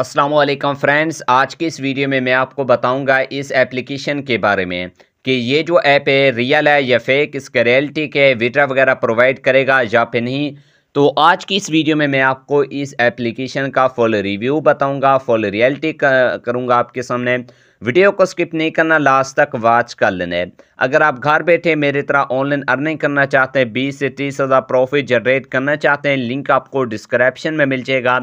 Aslam friends आज के इस वीडियो में मैं आपको बताऊंगा इस एप्लीकेशन के बारे में कि ये जो ऐप है रियल है या फेक इसका रियलिटी के विड्रा वगैरह प्रोवाइड करेगा या फिर नहीं तो आज की इस वीडियो में मैं आपको इस एप्लीकेशन का फुल रिव्यू बताऊंगा फुल रियलिटी करूंगा आपके सामने वीडियो को स्किप नहीं करना लास्ट तक वॉच कर लेने अगर आप घर बैठे मेरी तरह ऑनलाइन अर्निंग करना चाहते हैं बीस से तीस हज़ार प्रॉफिट जनरेट करना चाहते हैं लिंक आपको डिस्क्रिप्शन में मिल जाएगा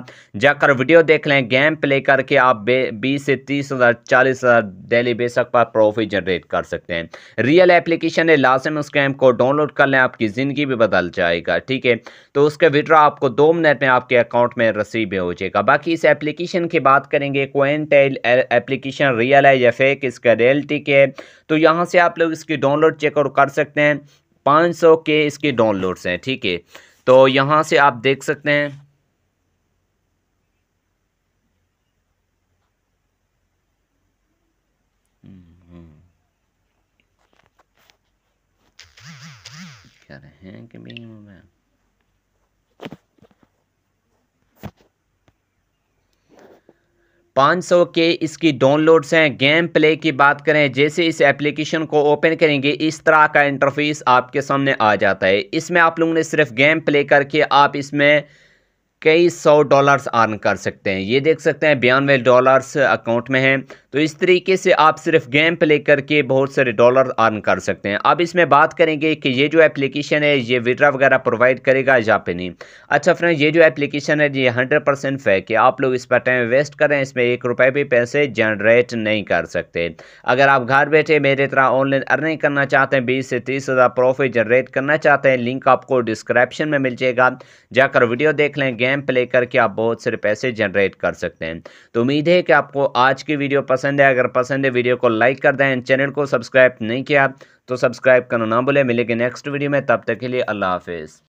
जाकर वीडियो देख लें गेम प्ले करके आप बीस से तीस हज़ार चालीस हज़ार डेली बेसक पर प्रॉफिट जनरेट कर सकते हैं रियल एप्लीकेशन है लाजम उस गैम को डाउनलोड कर लें आपकी ज़िंदगी भी बदल जाएगा ठीक है तो उसके विड्रॉ आपको दो मिनट में आपके अकाउंट में रसीब हो जाएगा बाकी इस एप्लीकेशन की बात करेंगे कोइन टेल एप्लीकेशन रियल है या फेक इसका रियलिटी के है तो यहाँ से आप लोग इसकी डाउनलोड चेक और कर सकते हैं पाँच सौ के इसके डाउनलोड्स हैं ठीक है तो यहाँ से आप देख सकते हैं क्या रहे हैं कि बीच 500 के इसकी डाउनलोड्स हैं गेम प्ले की बात करें जैसे इस एप्लीकेशन को ओपन करेंगे इस तरह का इंटरफेस आपके सामने आ जाता है इसमें आप लोगों ने सिर्फ गेम प्ले करके आप इसमें कई सौ डॉलर्स अर्न कर सकते हैं ये देख सकते हैं बयानवे डॉलर्स अकाउंट में हैं तो इस तरीके से आप सिर्फ गेम प्ले करके बहुत सारे डॉलर अर्न कर सकते हैं अब इसमें बात करेंगे कि ये जो एप्लीकेशन है ये विड्रा वगैरह प्रोवाइड करेगा या पे नहीं अच्छा फ्रेंड ये जो एप्लीकेशन है ये हंड्रेड परसेंट फेक है आप लोग इस पर टाइम वेस्ट करें इसमें एक रुपये भी पैसे जनरेट नहीं कर सकते अगर आप घर बैठे मेरे तरह ऑनलाइन अर्निंग करना चाहते हैं बीस से तीस हज़ार प्रॉफिट जनरेट करना चाहते हैं लिंक आपको डिस्क्रिप्शन में मिल जाएगा जाकर वीडियो देख लें गेम प्ले करके आप बहुत सारे पैसे जनरेट कर सकते हैं तो उम्मीद है कि आपको आज की वीडियो पसंद है अगर पसंद है वीडियो को लाइक कर दें चैनल को सब्सक्राइब नहीं किया तो सब्सक्राइब करना ना भूलें मिलेगी नेक्स्ट वीडियो में तब तक के लिए अल्लाह हाफिज़